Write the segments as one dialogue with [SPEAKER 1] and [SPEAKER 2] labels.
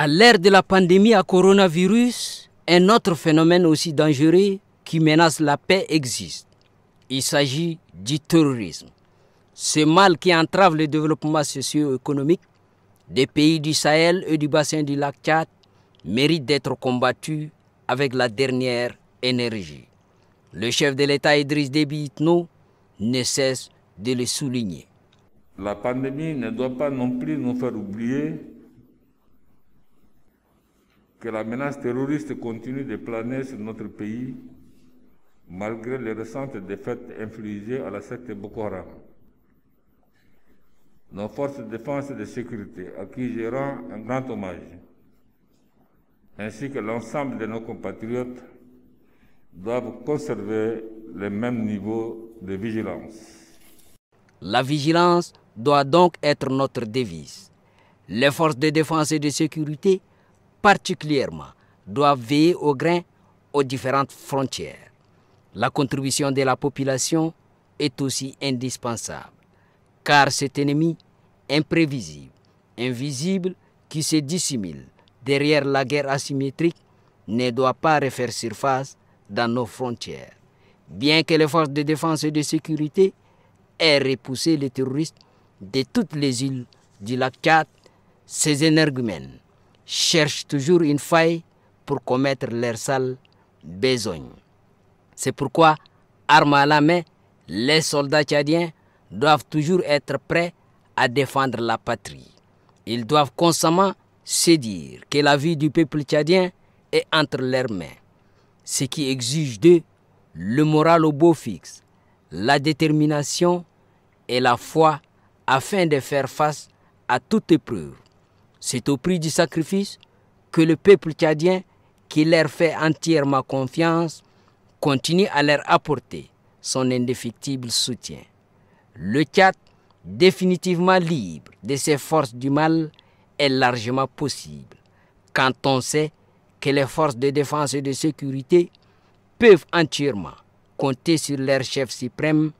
[SPEAKER 1] À l'ère de la pandémie à coronavirus, un autre phénomène aussi dangereux qui menace la paix existe. Il s'agit du terrorisme. Ce mal qui entrave le développement socio-économique des pays du Sahel et du bassin du lac Tchad mérite d'être combattu avec la dernière énergie. Le chef de l'État Idriss Déby Itno
[SPEAKER 2] ne cesse de le souligner. La pandémie ne doit pas non plus nous faire oublier que la menace terroriste continue de planer sur notre pays malgré les récentes défaites infligées à la secte Boko Haram. Nos forces de défense et de sécurité, à qui je rends un grand hommage, ainsi que l'ensemble de nos compatriotes, doivent conserver le même niveau de vigilance. La vigilance doit donc être notre devise.
[SPEAKER 1] Les forces de défense et de sécurité particulièrement doivent veiller au grain aux différentes frontières. La contribution de la population est aussi indispensable, car cet ennemi imprévisible, invisible, qui se dissimule derrière la guerre asymétrique ne doit pas refaire surface dans nos frontières. Bien que les forces de défense et de sécurité aient repoussé les terroristes de toutes les îles du lac Tchad, ces énergumènes cherchent toujours une faille pour commettre leur sale besogne. C'est pourquoi, arme à la main, les soldats tchadiens doivent toujours être prêts à défendre la patrie. Ils doivent constamment se dire que la vie du peuple tchadien est entre leurs mains, ce qui exige d'eux le moral au beau fixe, la détermination et la foi afin de faire face à toute épreuve. C'est au prix du sacrifice que le peuple tchadien, qui leur fait entièrement confiance, continue à leur apporter son indéfectible soutien. Le Tchad, définitivement libre de ses forces du mal, est largement possible quand on sait que les forces de défense et de sécurité peuvent entièrement compter sur leur chef suprême,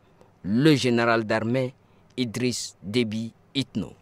[SPEAKER 1] le général d'armée Idriss Déby Itno.